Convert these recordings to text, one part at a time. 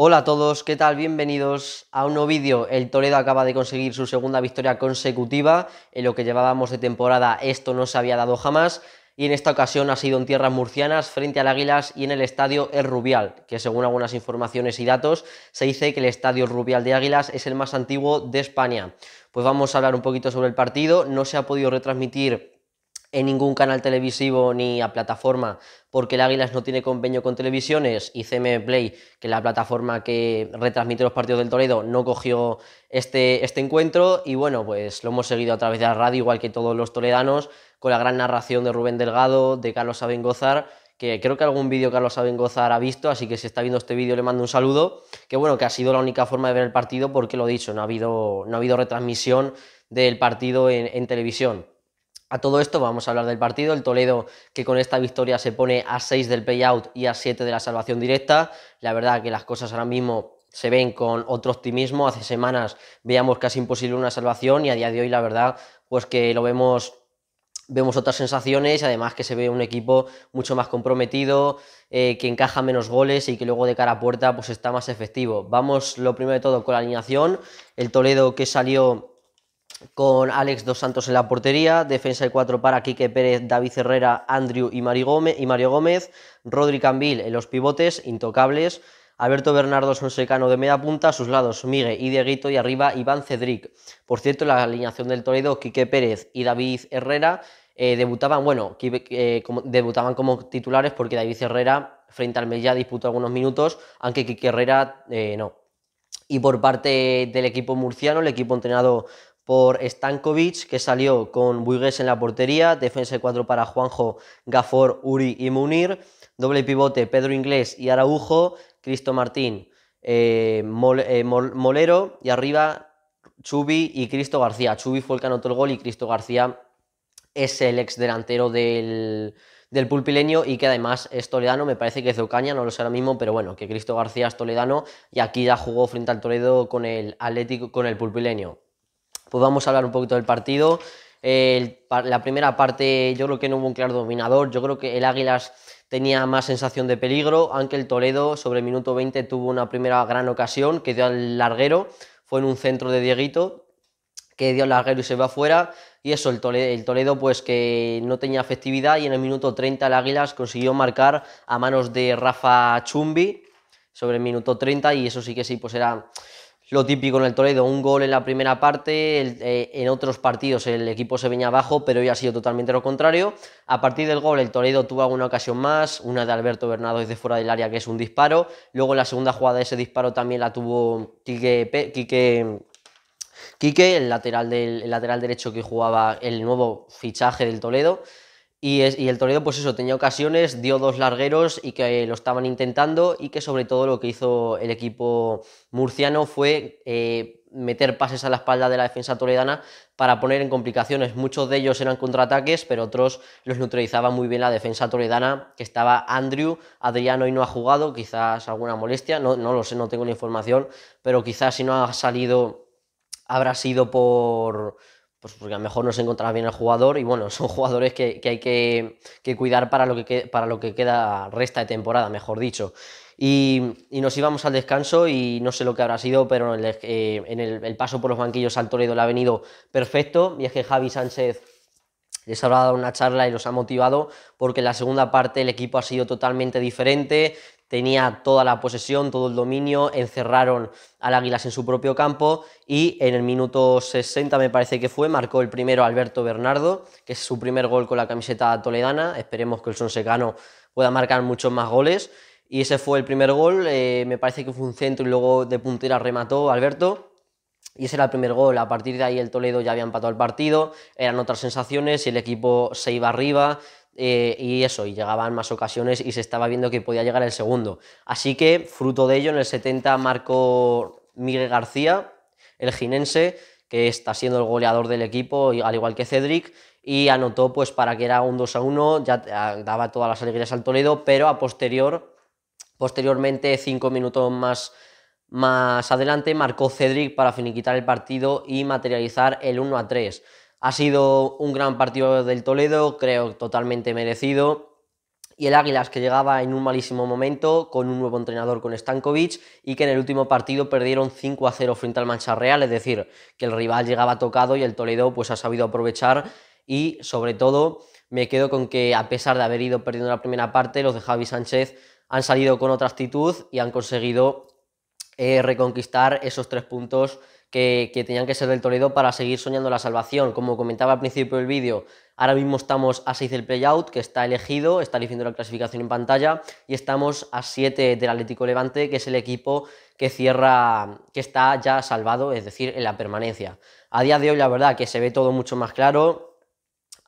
Hola a todos, ¿qué tal? Bienvenidos a un nuevo vídeo. El Toledo acaba de conseguir su segunda victoria consecutiva. En lo que llevábamos de temporada esto no se había dado jamás. Y en esta ocasión ha sido en tierras murcianas, frente al Águilas y en el estadio El Rubial, que según algunas informaciones y datos se dice que el estadio Rubial de Águilas es el más antiguo de España. Pues vamos a hablar un poquito sobre el partido. No se ha podido retransmitir en ningún canal televisivo ni a plataforma, porque el Águilas no tiene convenio con televisiones y CM Play, que es la plataforma que retransmite los partidos del Toledo, no cogió este, este encuentro. Y bueno, pues lo hemos seguido a través de la radio, igual que todos los toledanos, con la gran narración de Rubén Delgado, de Carlos Abengozar, que creo que algún vídeo Carlos Abengozar ha visto, así que si está viendo este vídeo le mando un saludo, que bueno, que ha sido la única forma de ver el partido, porque lo he dicho, no ha habido, no ha habido retransmisión del partido en televisión. A todo esto vamos a hablar del partido, el Toledo que con esta victoria se pone a 6 del payout y a 7 de la salvación directa. La verdad que las cosas ahora mismo se ven con otro optimismo. Hace semanas veíamos casi imposible una salvación y a día de hoy la verdad pues que lo vemos vemos otras sensaciones, además que se ve un equipo mucho más comprometido, eh, que encaja menos goles y que luego de cara a puerta pues está más efectivo. Vamos lo primero de todo con la alineación, el Toledo que salió con Alex Dos Santos en la portería, defensa de cuatro para Quique Pérez, David Herrera, Andrew y Mario Gómez, y Mario Gómez Rodri Cambil en los pivotes, intocables, Alberto Bernardo Sonsecano de media punta, a sus lados Miguel y Dieguito y arriba Iván Cedric. Por cierto, la alineación del Toledo, Quique Pérez y David Herrera eh, debutaban, bueno, eh, como, debutaban como titulares porque David Herrera frente al Mella disputó algunos minutos, aunque Quique Herrera eh, no. Y por parte del equipo murciano, el equipo entrenado por Stankovic, que salió con Buigues en la portería, defensa 4 para Juanjo, Gafor, Uri y Munir, doble pivote Pedro Inglés y Araujo, Cristo Martín, eh, eh, Molero y arriba Chubi y Cristo García. Chubi fue el que anotó el gol y Cristo García es el ex delantero del, del pulpileño y que además es toledano, me parece que es Ocaña, no lo sé ahora mismo, pero bueno, que Cristo García es toledano y aquí ya jugó frente al Toledo con el Atlético, con el pulpileño. Pues vamos a hablar un poquito del partido. la primera parte yo creo que no hubo un claro dominador, yo creo que el Águilas tenía más sensación de peligro, aunque el Toledo sobre el minuto 20 tuvo una primera gran ocasión que dio al larguero, fue en un centro de Dieguito, que dio al larguero y se va afuera, y eso, el Toledo, el Toledo, pues que no tenía efectividad y en el minuto 30 el Águilas consiguió marcar a manos de Rafa Chumbi sobre el minuto 30 y eso sí que sí, pues era lo típico en el Toledo, un gol en la primera parte, eh, en otros partidos el equipo se venía abajo, pero hoy ha sido totalmente lo contrario. A partir del gol el Toledo tuvo alguna ocasión más, una de Alberto Bernardo desde fuera del área que es un disparo, luego la segunda jugada de ese disparo también la tuvo Quique, el, lateral del, el lateral derecho que jugaba el nuevo fichaje del Toledo. Y, el Toledo, pues eso, tenía ocasiones, dio dos largueros y que lo estaban intentando y que sobre todo lo que hizo el equipo murciano fue eh, meter pases a la espalda de la defensa toledana para poner en complicaciones. Muchos de ellos eran contraataques, pero otros los neutralizaba muy bien la defensa toledana, que estaba Andrew, Adriano y no ha jugado, quizás alguna molestia, no, no lo sé, no tengo la información, pero quizás si no ha salido habrá sido por pues porque a lo mejor no se encontraba bien el jugador y bueno, son jugadores que, que hay que, que, cuidar para lo que, para lo que queda resta de temporada, mejor dicho. Y, nos íbamos al descanso y no sé lo que habrá sido, pero eh, en, el, el, paso por los banquillos al Toledo le ha venido perfecto y es que Javi Sánchez les habrá dado una charla y los ha motivado porque en la segunda parte el equipo ha sido totalmente diferente, tenía toda la posesión, todo el dominio, encerraron al Águilas en su propio campo y en el minuto 60 me parece que fue, marcó el primero Alberto Bernardo, que es su primer gol con la camiseta toledana, esperemos que el Sonsecano pueda marcar muchos más goles y ese fue el primer gol, eh, me parece que fue un centro y luego de puntera remató Alberto. Y ese era el primer gol. A partir de ahí el Toledo ya había empatado el partido, eran otras sensaciones y el equipo se iba arriba. Eh, y eso, y llegaban más ocasiones y se estaba viendo que podía llegar el segundo. Así que, fruto de ello, en el 70 marcó Miguel García, el ginense, que está siendo el goleador del equipo, al igual que Cedric, y anotó pues para que era un 2 a 1, ya ah, daba todas las alegrías al Toledo, pero a posterior, posteriormente, cinco minutos más, más adelante, marcó Cedric para finiquitar el partido y materializar el 1 a 3. Ha sido un gran partido del Toledo, creo totalmente merecido. Y el Águilas que llegaba en un malísimo momento con un nuevo entrenador con Stankovic y que en el último partido perdieron 5 a 0 frente al Mancha Real, es decir, que el rival llegaba tocado y el Toledo pues ha sabido aprovechar y sobre todo me quedo con que a pesar de haber ido perdiendo la primera parte, los de Javi Sánchez han salido con otra actitud y han conseguido eh, reconquistar esos tres puntos que, tenían que ser del Toledo para seguir soñando la salvación. Como comentaba al principio del vídeo, ahora mismo estamos a 6 del playout, que está elegido, está eligiendo la clasificación en pantalla, y estamos a 7 del Atlético Levante, que es el equipo que cierra, que está ya salvado, es decir, en la permanencia. A día de hoy, la verdad, que se ve todo mucho más claro.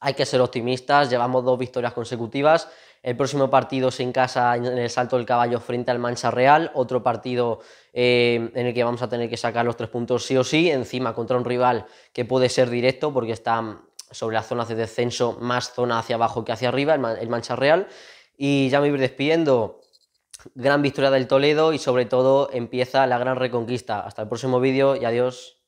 Hay que ser optimistas, llevamos dos victorias consecutivas el próximo partido se en casa en el Salto del Caballo frente al Mancha Real, otro partido eh, en el que vamos a tener que sacar los tres puntos sí o sí, encima contra un rival que puede ser directo porque está sobre las zonas de descenso, más zona hacia abajo que hacia arriba, el, el Mancha Real. Y ya me voy despidiendo. Gran victoria del Toledo y sobre todo empieza la gran reconquista. Hasta el próximo vídeo y adiós.